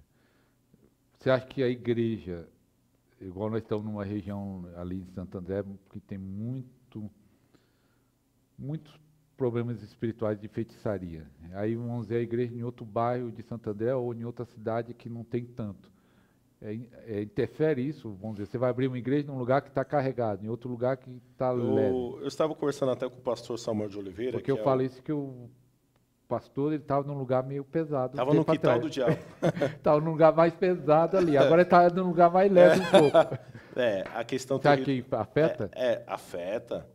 Você acha que a igreja, igual nós estamos numa região ali em Santo André, que tem muito, muitos problemas espirituais de feitiçaria. Aí vamos ver a igreja em outro bairro de Santo André ou em outra cidade que não tem tanto é, é, interfere isso? Vamos dizer, você vai abrir uma igreja num lugar que está carregado, em outro lugar que está leve. Eu estava conversando até com o pastor Samuel de Oliveira. Porque eu é falei o... isso que o pastor ele estava num lugar meio pesado. Estava no quintal trás. do diabo. Estava (laughs) num lugar mais pesado ali. Agora está num lugar mais leve um pouco. (laughs) É, a questão... que afeta? É, é afeta.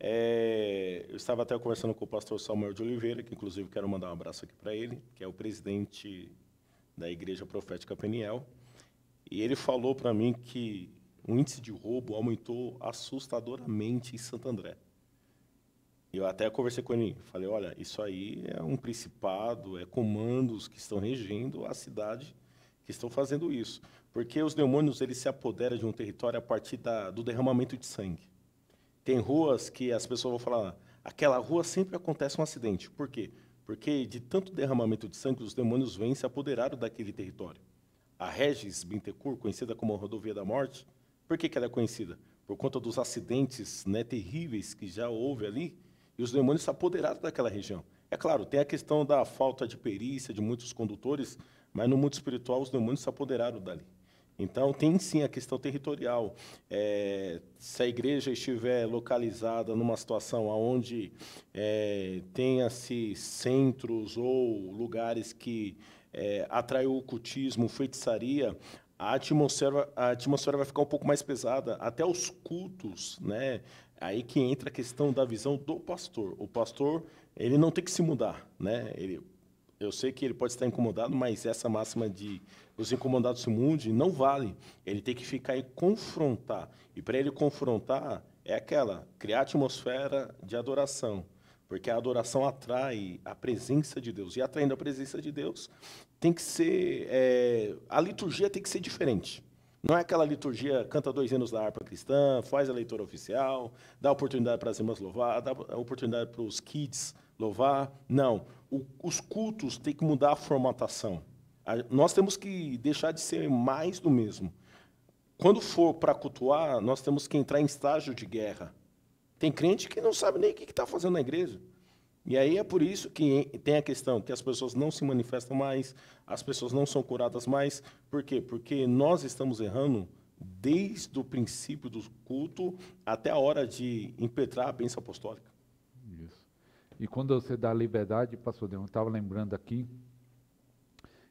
É, eu estava até conversando com o pastor Samuel de Oliveira, que inclusive quero mandar um abraço aqui para ele, que é o presidente da Igreja Profética Peniel. E ele falou para mim que o índice de roubo aumentou assustadoramente em Santo André. Eu até conversei com ele, falei, olha, isso aí é um principado, é comandos que estão regendo a cidade, que estão fazendo isso. Porque os demônios eles se apoderam de um território a partir da, do derramamento de sangue. Tem ruas que as pessoas vão falar, aquela rua sempre acontece um acidente. Por quê? Porque de tanto derramamento de sangue, os demônios vêm se apoderaram daquele território a Regis Bintecourt, conhecida como Rodovia da Morte, por que, que ela é conhecida? Por conta dos acidentes né, terríveis que já houve ali, e os demônios se apoderaram daquela região. É claro, tem a questão da falta de perícia de muitos condutores, mas no mundo espiritual os demônios se apoderaram dali. Então, tem sim a questão territorial. É, se a igreja estiver localizada numa situação onde é, tenha-se centros ou lugares que é, atrai o ocultismo, feitiçaria, a atmosfera, a atmosfera vai ficar um pouco mais pesada. Até os cultos, né? Aí que entra a questão da visão do pastor. O pastor, ele não tem que se mudar, né? Ele, eu sei que ele pode estar incomodado, mas essa máxima de os incomodados se mudem não vale. Ele tem que ficar e confrontar. E para ele confrontar, é aquela, criar atmosfera de adoração, porque a adoração atrai a presença de Deus. E atraindo a presença de Deus, tem que ser. É, a liturgia tem que ser diferente. Não é aquela liturgia, canta dois anos da harpa cristã, faz a leitura oficial, dá oportunidade para as irmãs louvar, dá oportunidade para os kids louvar. Não. O, os cultos têm que mudar a formatação. A, nós temos que deixar de ser mais do mesmo. Quando for para cultuar, nós temos que entrar em estágio de guerra tem crente que não sabe nem o que está fazendo na igreja. E aí é por isso que tem a questão que as pessoas não se manifestam mais, as pessoas não são curadas mais. Por quê? Porque nós estamos errando desde o princípio do culto até a hora de impetrar a bênção apostólica. Isso. E quando você dá liberdade, pastor Deus, eu estava lembrando aqui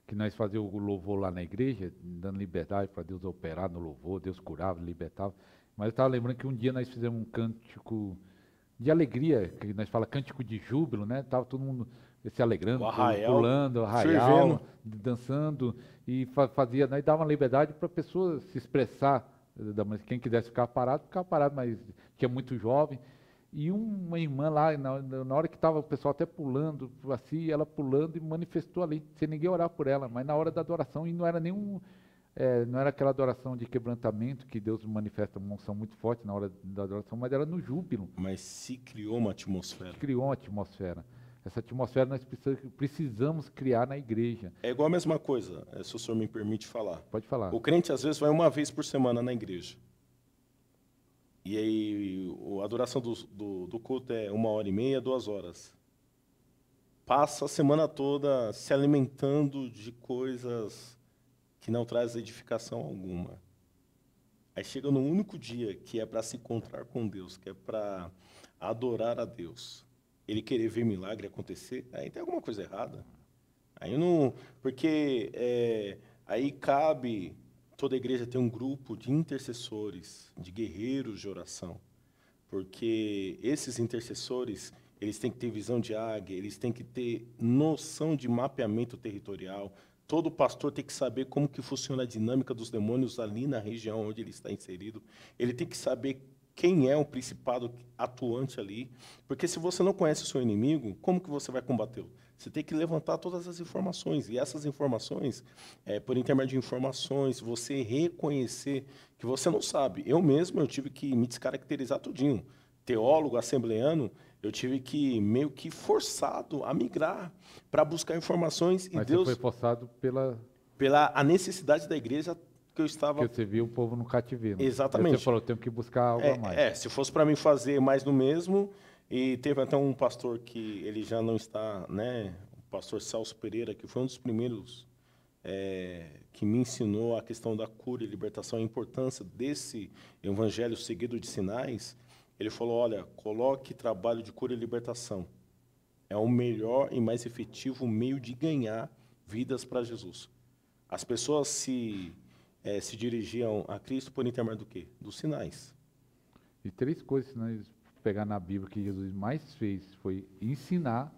que nós fazíamos o louvor lá na igreja, dando liberdade para Deus operar no louvor, Deus curava, libertava. Mas eu estava lembrando que um dia nós fizemos um cântico de alegria, que nós fala cântico de júbilo, né? Tava todo mundo se alegrando, arraial, pulando, arraial, dançando e fazia, né? e dava uma liberdade para a pessoa se expressar, eh, quem quisesse ficar parado, ficava parado, mas tinha muito jovem. E uma irmã lá, na, na hora que estava o pessoal até pulando, assim, ela pulando e manifestou ali, sem ninguém orar por ela, mas na hora da adoração, e não era nenhum é, não era aquela adoração de quebrantamento que Deus manifesta uma unção muito forte na hora da adoração, mas era no júbilo. Mas se criou uma atmosfera. Se criou uma atmosfera. Essa atmosfera nós precisamos criar na igreja. É igual a mesma coisa, é, se o senhor me permite falar. Pode falar. O crente às vezes vai uma vez por semana na igreja. E aí a duração do, do, do culto é uma hora e meia, duas horas. Passa a semana toda se alimentando de coisas que não traz edificação alguma. Aí chega no único dia que é para se encontrar com Deus, que é para adorar a Deus. Ele querer ver milagre acontecer, aí tem alguma coisa errada. Aí não. Porque é, aí cabe. Toda igreja tem um grupo de intercessores, de guerreiros de oração. Porque esses intercessores, eles têm que ter visão de águia, eles têm que ter noção de mapeamento territorial, Todo pastor tem que saber como que funciona a dinâmica dos demônios ali na região onde ele está inserido. Ele tem que saber quem é o principado atuante ali, porque se você não conhece o seu inimigo, como que você vai combatê-lo? Você tem que levantar todas as informações e essas informações, é, por intermédio de informações, você reconhecer que você não sabe. Eu mesmo eu tive que me descaracterizar tudinho. Teólogo, assembleano, eu tive que meio que forçado a migrar para buscar informações e Mas Deus você foi forçado pela pela a necessidade da igreja que eu estava que você viu o povo no cativeiro exatamente você falou tenho que buscar algo é, a mais é se fosse para mim fazer mais do mesmo e teve até um pastor que ele já não está né o pastor Celso Pereira que foi um dos primeiros é, que me ensinou a questão da cura e libertação a importância desse evangelho seguido de sinais ele falou: olha, coloque trabalho de cura e libertação. É o melhor e mais efetivo meio de ganhar vidas para Jesus. As pessoas se, é, se dirigiam a Cristo por intermédio do quê? Dos sinais. E três coisas, se né, nós pegar na Bíblia, que Jesus mais fez foi ensinar,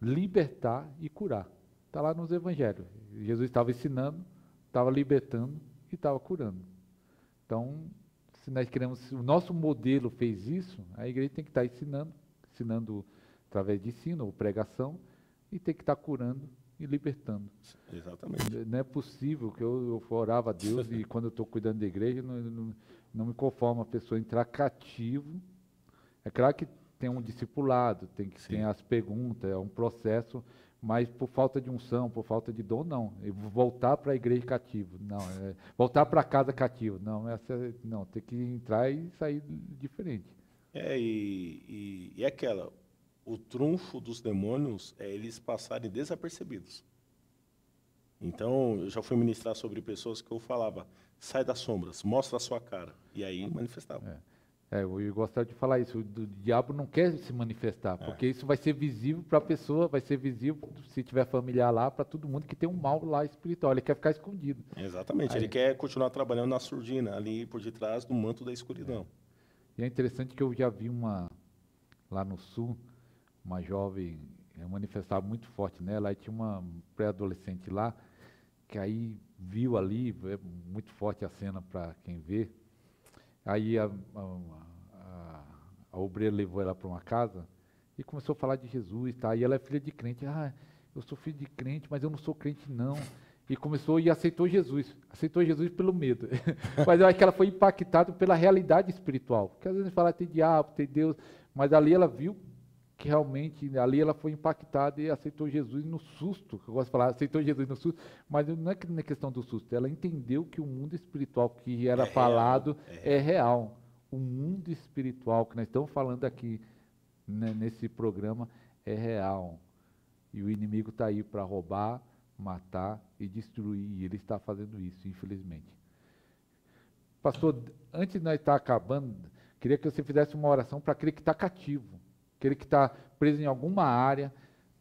libertar e curar. Está lá nos evangelhos. Jesus estava ensinando, estava libertando e estava curando. Então, se nós queremos, se o nosso modelo fez isso, a igreja tem que estar ensinando, ensinando através de ensino ou pregação, e tem que estar curando e libertando. Exatamente. Não é possível que eu, eu orava a Deus e (laughs) quando eu estou cuidando da igreja, não, não, não, me conforma a pessoa entrar cativo. É claro que tem um discipulado, tem que ter as perguntas, é um processo, mas por falta de unção, por falta de dom, não. E voltar para a igreja cativo, não. É, voltar para casa cativo, não. Essa, não, tem que entrar e sair diferente. É, e, e, e aquela, o trunfo dos demônios é eles passarem desapercebidos. Então, eu já fui ministrar sobre pessoas que eu falava, sai das sombras, mostra a sua cara. E aí manifestava. É. É, eu gostava de falar isso. O, diabo não quer se manifestar, é. porque isso vai ser visível para a pessoa, vai ser visível se tiver familiar lá, para todo mundo que tem um mal lá espiritual. Ele quer ficar escondido. Exatamente. Aí. Ele quer continuar trabalhando na surdina, ali por detrás do manto da escuridão. É. E é interessante que eu já vi uma lá no sul, uma jovem é, manifestava muito forte nela. Aí tinha uma pré-adolescente lá que aí viu ali, é muito forte a cena para quem vê Aí a, a, a obreira levou ela para uma casa e começou a falar de Jesus, tá? E ela é filha de crente. Ah, eu sou filho de crente, mas eu não sou crente não. E começou e aceitou Jesus. Aceitou Jesus pelo medo. (laughs) mas eu acho que ela foi impactada pela realidade espiritual. Porque às vezes a gente fala, tem diabo, tem Deus. Mas ali ela viu que realmente né, ali ela foi impactada e aceitou Jesus no susto. Eu gosto de falar, aceitou Jesus no susto, mas não é que na questão do susto, ela entendeu que o mundo espiritual que era é falado real, é, real. é, real. O mundo espiritual que nós estamos falando aqui né, nesse programa é real. E o inimigo está aí para roubar, matar e destruir. E ele está fazendo isso, infelizmente. Pastor, antes de nós estar tá acabando, queria que você fizesse uma oração para aquele que está cativo aquele que está preso em alguma área,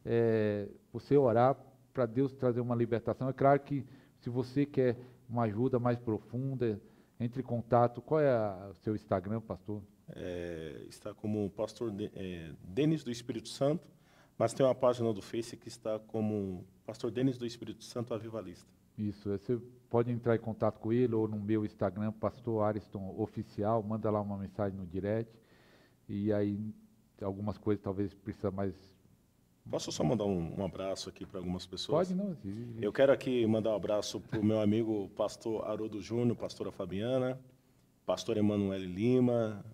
é, você orar para Deus trazer uma libertação. É claro que se você quer uma ajuda mais profunda, entre em contato. Qual é o seu Instagram, pastor? É, está como pastor de, é, Denis do Espírito Santo, mas tem uma página do Face que está como pastor Denis do Espírito Santo Avivalista. Isso, é, você pode entrar em contato com ele ou no meu Instagram, pastor Ariston Oficial, manda lá uma mensagem no direct. E aí algumas coisas talvez precisa mais. Posso só mandar um, um abraço aqui para algumas pessoas? Pode, não. Eu quero aqui mandar um abraço para o meu amigo pastor Haroldo Júnior, pastora Fabiana, pastor Emanuel Lima,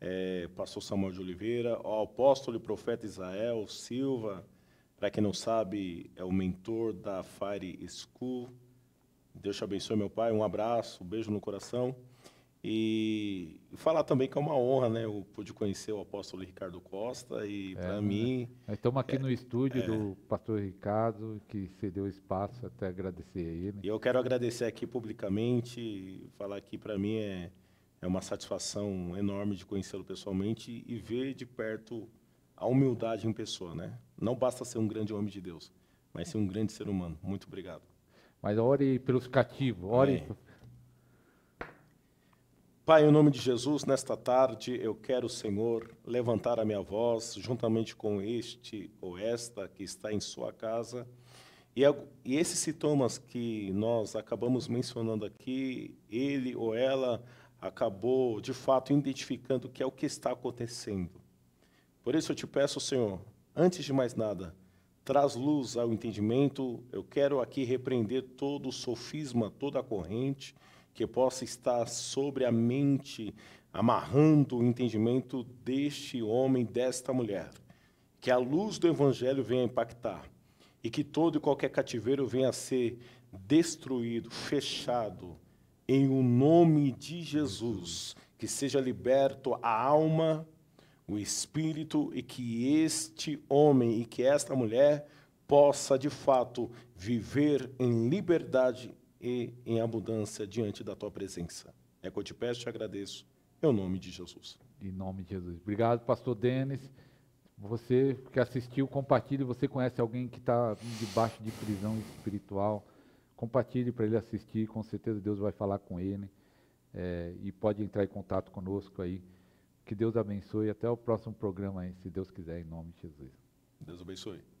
é, pastor Samuel de Oliveira, o apóstolo e profeta Israel Silva, para quem não sabe, é o mentor da Fire School. Deus te abençoe, meu pai. Um abraço, um beijo no coração. E falar também que é uma honra, né? Eu pude conhecer o apóstolo Ricardo Costa e, é, para né? mim. Né? Estamos aqui é, no estúdio é, do pastor Ricardo, que cedeu espaço, até agradecer a ele. E eu quero agradecer aqui publicamente, falar que para mim é, é uma satisfação enorme de conhecê-lo pessoalmente e ver de perto a humildade em pessoa, né? Não basta ser um grande homem de Deus, mas ser um grande ser humano. Muito obrigado. Mas ore pelos cativos, ore. É. Pai, em nome de Jesus, nesta tarde eu quero, Senhor, levantar a minha voz juntamente com este ou esta que está em sua casa. E, é e esses sintomas que nós acabamos mencionando aqui, ele ou ela acabou de fato identificando que é o que está acontecendo. Por isso eu te peço, Senhor, antes de mais nada, traz luz ao entendimento. Eu quero aqui repreender todo o sofisma, toda a corrente que possa estar sobre a mente, amarrando o entendimento deste homem, desta mulher. Que a luz do Evangelho venha impactar e que todo e qualquer cativeiro venha a ser destruído, fechado, em o um nome de Jesus. Que seja liberto a alma, o espírito e que este homem e que esta mulher possa de fato viver em liberdade e em abundância diante da tua presença. É que eu te peço e te agradeço, em nome de Jesus. Em nome de Jesus. Obrigado, pastor Denis. Você que assistiu, compartilhe. Você conhece alguém que está debaixo de prisão espiritual, compartilhe para ele assistir. Com certeza Deus vai falar com ele. É, e pode entrar em contato conosco aí. Que Deus abençoe. Até o próximo programa aí, se Deus quiser, em nome de Jesus. Deus abençoe.